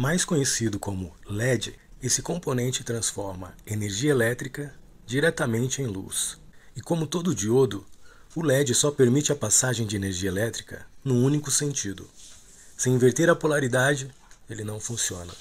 Mais conhecido como LED, esse componente transforma energia elétrica diretamente em luz. E como todo diodo, o LED só permite a passagem de energia elétrica num único sentido. Se inverter a polaridade, ele não funciona.